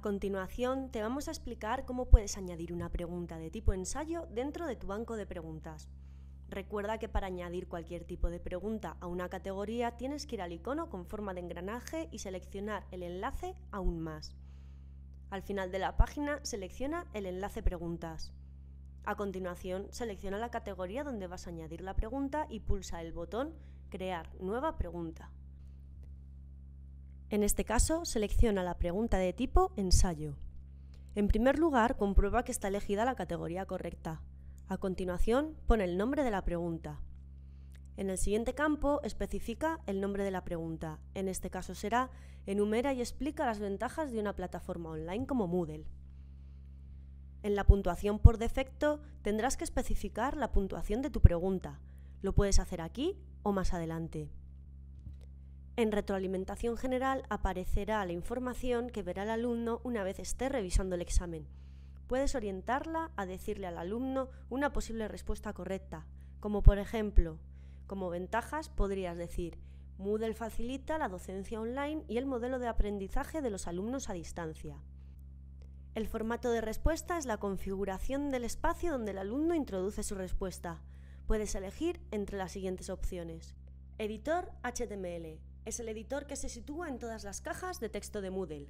A continuación, te vamos a explicar cómo puedes añadir una pregunta de tipo ensayo dentro de tu banco de preguntas. Recuerda que para añadir cualquier tipo de pregunta a una categoría tienes que ir al icono con forma de engranaje y seleccionar el enlace Aún más. Al final de la página selecciona el enlace Preguntas. A continuación, selecciona la categoría donde vas a añadir la pregunta y pulsa el botón Crear nueva pregunta. En este caso, selecciona la pregunta de tipo ensayo. En primer lugar, comprueba que está elegida la categoría correcta. A continuación, pone el nombre de la pregunta. En el siguiente campo, especifica el nombre de la pregunta. En este caso será Enumera y explica las ventajas de una plataforma online como Moodle. En la puntuación por defecto, tendrás que especificar la puntuación de tu pregunta. Lo puedes hacer aquí o más adelante. En retroalimentación general aparecerá la información que verá el alumno una vez esté revisando el examen. Puedes orientarla a decirle al alumno una posible respuesta correcta, como por ejemplo, como ventajas podrías decir, Moodle facilita la docencia online y el modelo de aprendizaje de los alumnos a distancia. El formato de respuesta es la configuración del espacio donde el alumno introduce su respuesta. Puedes elegir entre las siguientes opciones. Editor HTML, es el editor que se sitúa en todas las cajas de texto de Moodle.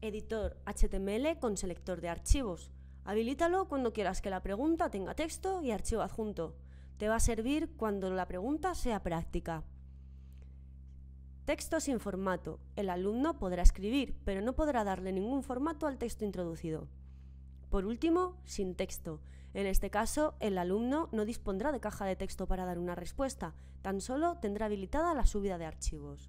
Editor HTML con selector de archivos. Habilítalo cuando quieras que la pregunta tenga texto y archivo adjunto. Te va a servir cuando la pregunta sea práctica. Texto sin formato. El alumno podrá escribir, pero no podrá darle ningún formato al texto introducido. Por último, sin texto en este caso, el alumno no dispondrá de caja de texto para dar una respuesta, tan solo tendrá habilitada la subida de archivos.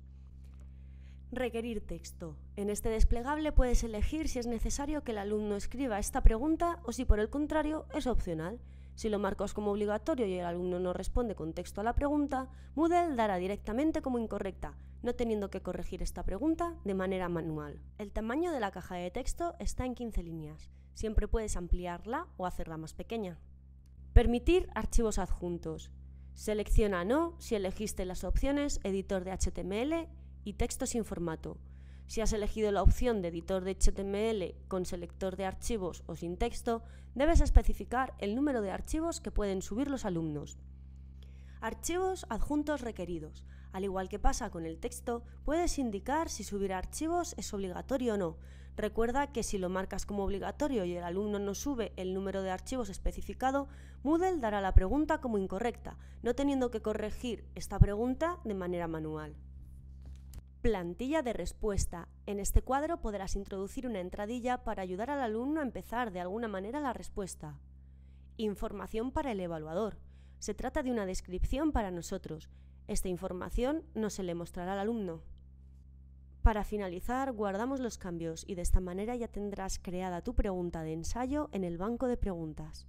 Requerir texto. En este desplegable puedes elegir si es necesario que el alumno escriba esta pregunta o si por el contrario es opcional. Si lo marcas como obligatorio y el alumno no responde con texto a la pregunta, Moodle dará directamente como incorrecta, no teniendo que corregir esta pregunta de manera manual. El tamaño de la caja de texto está en 15 líneas. Siempre puedes ampliarla o hacerla más pequeña. Permitir archivos adjuntos. Selecciona No si elegiste las opciones editor de HTML y texto sin formato. Si has elegido la opción de editor de HTML con selector de archivos o sin texto, debes especificar el número de archivos que pueden subir los alumnos. Archivos adjuntos requeridos. Al igual que pasa con el texto, puedes indicar si subir archivos es obligatorio o no. Recuerda que si lo marcas como obligatorio y el alumno no sube el número de archivos especificado, Moodle dará la pregunta como incorrecta, no teniendo que corregir esta pregunta de manera manual. Plantilla de respuesta. En este cuadro podrás introducir una entradilla para ayudar al alumno a empezar de alguna manera la respuesta. Información para el evaluador. Se trata de una descripción para nosotros, esta información no se le mostrará al alumno. Para finalizar, guardamos los cambios y de esta manera ya tendrás creada tu pregunta de ensayo en el banco de preguntas.